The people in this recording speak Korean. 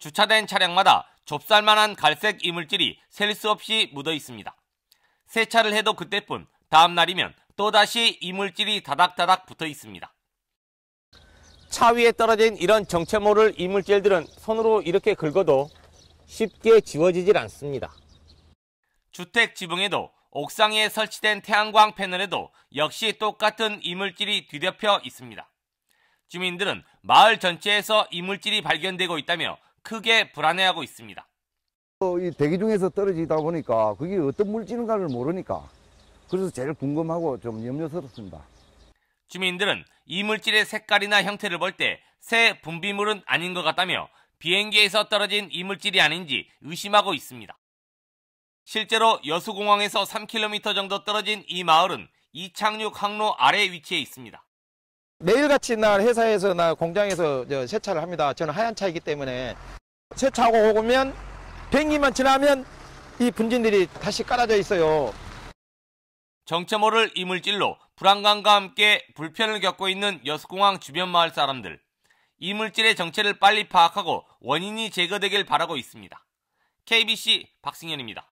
주차된 차량마다 좁쌀만한 갈색 이물질이 셀 수 없이 묻어 있습니다. 세차를 해도 그때뿐 다음 날이면 또다시 이물질이 다닥다닥 붙어 있습니다. 차 위에 떨어진 이런 정체 모를 이물질들은 손으로 이렇게 긁어도 쉽게 지워지질 않습니다. 주택 지붕에도 옥상에 설치된 태양광 패널에도 역시 똑같은 이물질이 뒤덮여 있습니다. 주민들은 마을 전체에서 이물질이 발견되고 있다며 크게 불안해하고 있습니다. 어, 이 대기 중에서 떨어지다 보니까 그게 어떤 물질인가를 모르니까 그래서 제일 궁금하고 좀 염려스럽습니다. 주민들은 이 물질의 색깔이나 형태를 볼 때 새 분비물은 아닌 것 같다며 비행기에서 떨어진 이 물질이 아닌지 의심하고 있습니다. 실제로 여수공항에서 3km 정도 떨어진 이 마을은 이창륙 항로 아래 위치에 있습니다. 매일같이 날 회사에서나 공장에서 세차를 합니다. 저는 하얀 차이기 때문에 세차하고 오면 1 0 0기만 지나면 이 분진들이 다시 깔아져 있어요. 정체 모를 이물질로 불안감과 함께 불편을 겪고 있는 여수공항 주변 마을 사람들. 이물질의 정체를 빨리 파악하고 원인이 제거되길 바라고 있습니다. KBC 박승현입니다.